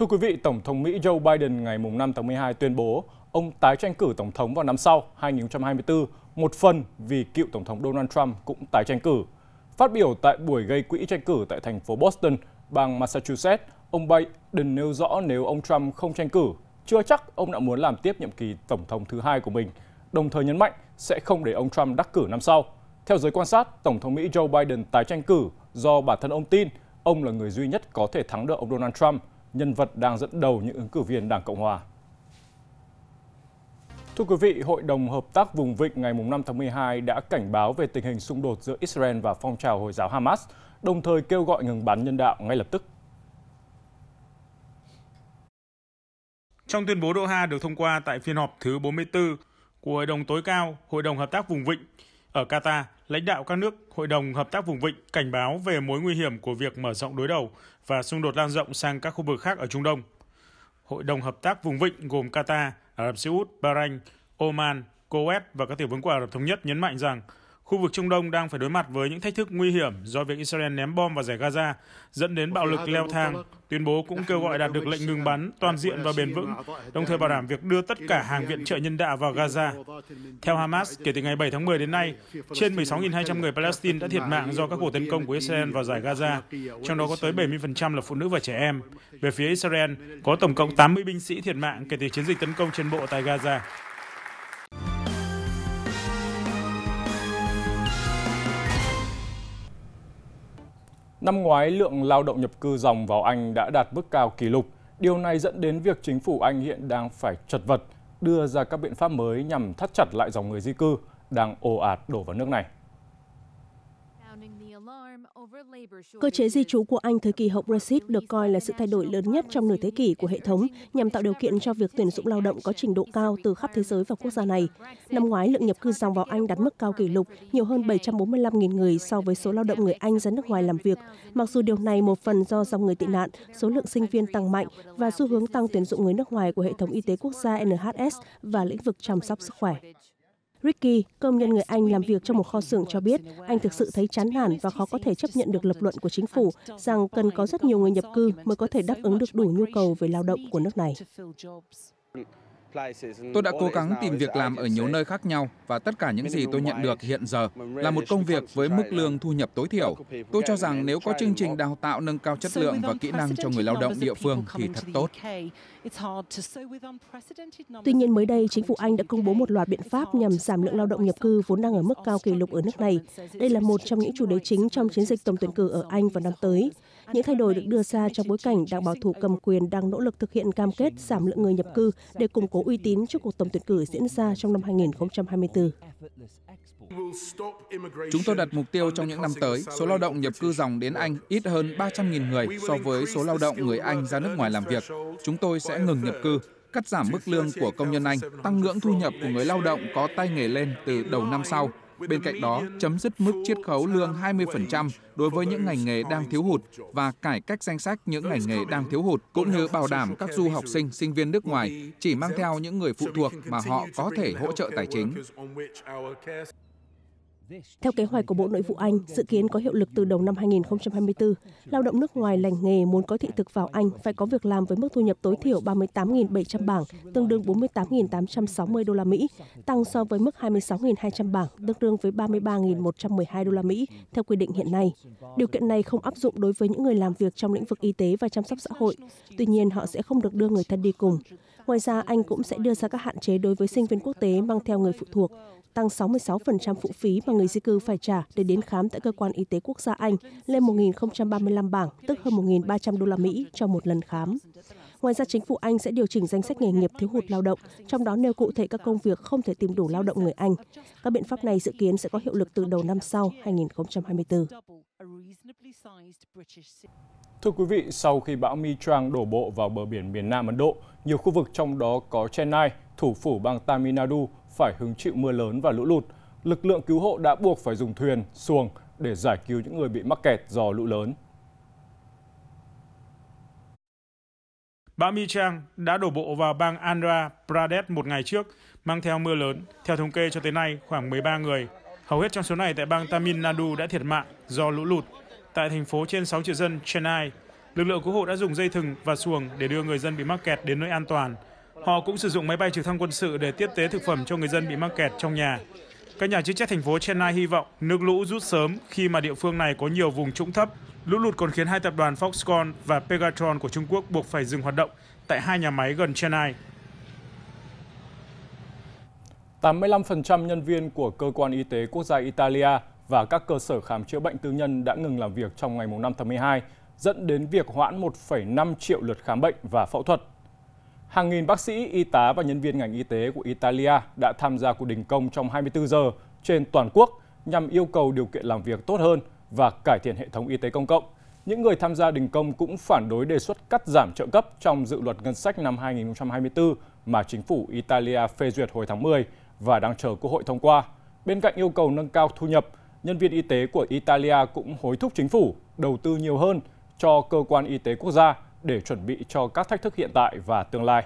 Thưa quý vị, Tổng thống Mỹ Joe Biden ngày 5 tháng 12 tuyên bố ông tái tranh cử Tổng thống vào năm sau, 2024, một phần vì cựu Tổng thống Donald Trump cũng tái tranh cử. Phát biểu tại buổi gây quỹ tranh cử tại thành phố Boston, bang Massachusetts, ông Biden nêu rõ nếu ông Trump không tranh cử, chưa chắc ông đã muốn làm tiếp nhiệm kỳ Tổng thống thứ hai của mình, đồng thời nhấn mạnh sẽ không để ông Trump đắc cử năm sau. Theo giới quan sát, Tổng thống Mỹ Joe Biden tái tranh cử do bản thân ông tin ông là người duy nhất có thể thắng được ông Donald Trump – nhân vật đang dẫn đầu những ứng cử viên Đảng Cộng Hòa. Thưa quý vị, Hội đồng Hợp tác Vùng Vịnh ngày 5 tháng 12 đã cảnh báo về tình hình xung đột giữa Israel và phong trào Hồi giáo Hamas, đồng thời kêu gọi ngừng bắn nhân đạo ngay lập tức. Trong tuyên bố Doha được thông qua tại phiên họp thứ 44 của Hội đồng tối cao Hội đồng Hợp tác Vùng Vịnh, ở Qatar, lãnh đạo các nước Hội đồng Hợp tác Vùng Vịnh cảnh báo về mối nguy hiểm của việc mở rộng đối đầu và xung đột lan rộng sang các khu vực khác ở Trung Đông. Hội đồng Hợp tác Vùng Vịnh gồm Qatar, Ả Rập Xê Út, Bahrain, Oman, Kuwait và các tiểu vương quốc Ả Rập Thống Nhất nhấn mạnh rằng Khu vực Trung Đông đang phải đối mặt với những thách thức nguy hiểm do việc Israel ném bom vào giải Gaza, dẫn đến bạo lực leo thang. Tuyên bố cũng kêu gọi đạt được lệnh ngừng bắn toàn diện và bền vững, đồng thời bảo đảm việc đưa tất cả hàng viện trợ nhân đạo vào Gaza. Theo Hamas, kể từ ngày 7 tháng 10 đến nay, trên 16.200 người Palestine đã thiệt mạng do các cuộc tấn công của Israel vào giải Gaza, trong đó có tới 70% là phụ nữ và trẻ em. Về phía Israel, có tổng cộng 80 binh sĩ thiệt mạng kể từ chiến dịch tấn công trên bộ tại Gaza. Năm ngoái, lượng lao động nhập cư dòng vào Anh đã đạt mức cao kỷ lục. Điều này dẫn đến việc chính phủ Anh hiện đang phải chật vật đưa ra các biện pháp mới nhằm thắt chặt lại dòng người di cư đang ồ ạt đổ vào nước này. Cơ chế di trú của Anh thời kỳ hậu Brexit được coi là sự thay đổi lớn nhất trong nửa thế kỷ của hệ thống nhằm tạo điều kiện cho việc tuyển dụng lao động có trình độ cao từ khắp thế giới vào quốc gia này. Năm ngoái, lượng nhập cư dòng vào Anh đạt mức cao kỷ lục, nhiều hơn 745.000 người so với số lao động người Anh ra nước ngoài làm việc. Mặc dù điều này một phần do dòng người tị nạn, số lượng sinh viên tăng mạnh và xu hướng tăng tuyển dụng người nước ngoài của hệ thống y tế quốc gia NHS và lĩnh vực chăm sóc sức khỏe. Ricky, công nhân người Anh làm việc trong một kho xưởng cho biết, anh thực sự thấy chán nản và khó có thể chấp nhận được lập luận của chính phủ rằng cần có rất nhiều người nhập cư mới có thể đáp ứng được đủ nhu cầu về lao động của nước này. Tôi đã cố gắng tìm việc làm ở nhiều nơi khác nhau và tất cả những gì tôi nhận được hiện giờ là một công việc với mức lương thu nhập tối thiểu. Tôi cho rằng nếu có chương trình đào tạo nâng cao chất lượng và kỹ năng cho người lao động địa phương thì thật tốt. Tuy nhiên mới đây, chính phủ Anh đã công bố một loạt biện pháp nhằm giảm lượng lao động nhập cư vốn đang ở mức cao kỷ lục ở nước này. Đây là một trong những chủ đề chính trong chiến dịch tổng tuyển cử ở Anh vào năm tới. Những thay đổi được đưa ra trong bối cảnh đảng bảo thủ cầm quyền đang nỗ lực thực hiện cam kết giảm lượng người nhập cư để củng cố uy tín trước cuộc tổng tuyển cử diễn ra trong năm 2024. Chúng tôi đặt mục tiêu trong những năm tới, số lao động nhập cư dòng đến Anh ít hơn 300.000 người so với số lao động người Anh ra nước ngoài làm việc. Chúng tôi sẽ ngừng nhập cư, cắt giảm mức lương của công nhân Anh, tăng ngưỡng thu nhập của người lao động có tay nghề lên từ đầu năm sau Bên cạnh đó, chấm dứt mức chiết khấu lương 20% đối với những ngành nghề đang thiếu hụt và cải cách danh sách những ngành nghề đang thiếu hụt, cũng như bảo đảm các du học sinh, sinh viên nước ngoài chỉ mang theo những người phụ thuộc mà họ có thể hỗ trợ tài chính. Theo kế hoạch của Bộ Nội vụ Anh, dự kiến có hiệu lực từ đầu năm 2024, lao động nước ngoài lành nghề muốn có thị thực vào Anh phải có việc làm với mức thu nhập tối thiểu 38.700 bảng, tương đương 48.860 đô la Mỹ, tăng so với mức 26.200 bảng, tương đương với 33.112 đô la Mỹ theo quy định hiện nay. Điều kiện này không áp dụng đối với những người làm việc trong lĩnh vực y tế và chăm sóc xã hội, tuy nhiên họ sẽ không được đưa người thân đi cùng. Ngoài ra, Anh cũng sẽ đưa ra các hạn chế đối với sinh viên quốc tế mang theo người phụ thuộc, tăng 66% phụ phí mà người di cư phải trả để đến khám tại cơ quan y tế quốc gia Anh lên 1.035 bảng, tức hơn 1.300 đô la Mỹ cho một lần khám ngoài ra chính phủ anh sẽ điều chỉnh danh sách nghề nghiệp thiếu hụt lao động trong đó nêu cụ thể các công việc không thể tìm đủ lao động người anh các biện pháp này dự kiến sẽ có hiệu lực từ đầu năm sau 2024 Thưa quý vị, sau khi bão Mitrang đổ bộ vào bờ biển miền Nam Ấn Độ, nhiều khu vực trong đó có Chennai, thủ phủ bang Tamil Nadu phải hứng chịu mưa lớn và lũ lụt. Lực lượng cứu hộ đã buộc phải dùng thuyền, xuồng để giải cứu những người bị mắc kẹt do lũ lớn. Bão Michang đã đổ bộ vào bang Andhra Pradesh một ngày trước, mang theo mưa lớn. Theo thống kê cho tới nay, khoảng 13 người. Hầu hết trong số này tại bang Tamil Nadu đã thiệt mạng do lũ lụt. Tại thành phố trên 6 triệu dân Chennai, lực lượng cứu hộ đã dùng dây thừng và xuồng để đưa người dân bị mắc kẹt đến nơi an toàn. Họ cũng sử dụng máy bay trực thăng quân sự để tiếp tế thực phẩm cho người dân bị mắc kẹt trong nhà. Các nhà chức trách thành phố Chennai hy vọng nước lũ rút sớm khi mà địa phương này có nhiều vùng trũng thấp. Lũ lụt còn khiến hai tập đoàn Foxconn và Pegatron của Trung Quốc buộc phải dừng hoạt động tại hai nhà máy gần Chennai. 85% nhân viên của Cơ quan Y tế Quốc gia Italia và các cơ sở khám chữa bệnh tư nhân đã ngừng làm việc trong ngày 5 tháng 12, dẫn đến việc hoãn 1,5 triệu lượt khám bệnh và phẫu thuật Hàng nghìn bác sĩ, y tá và nhân viên ngành y tế của Italia đã tham gia cuộc đình công trong 24 giờ trên toàn quốc nhằm yêu cầu điều kiện làm việc tốt hơn và cải thiện hệ thống y tế công cộng. Những người tham gia đình công cũng phản đối đề xuất cắt giảm trợ cấp trong dự luật ngân sách năm 2024 mà chính phủ Italia phê duyệt hồi tháng 10 và đang chờ Quốc hội thông qua. Bên cạnh yêu cầu nâng cao thu nhập, nhân viên y tế của Italia cũng hối thúc chính phủ đầu tư nhiều hơn cho cơ quan y tế quốc gia để chuẩn bị cho các thách thức hiện tại và tương lai.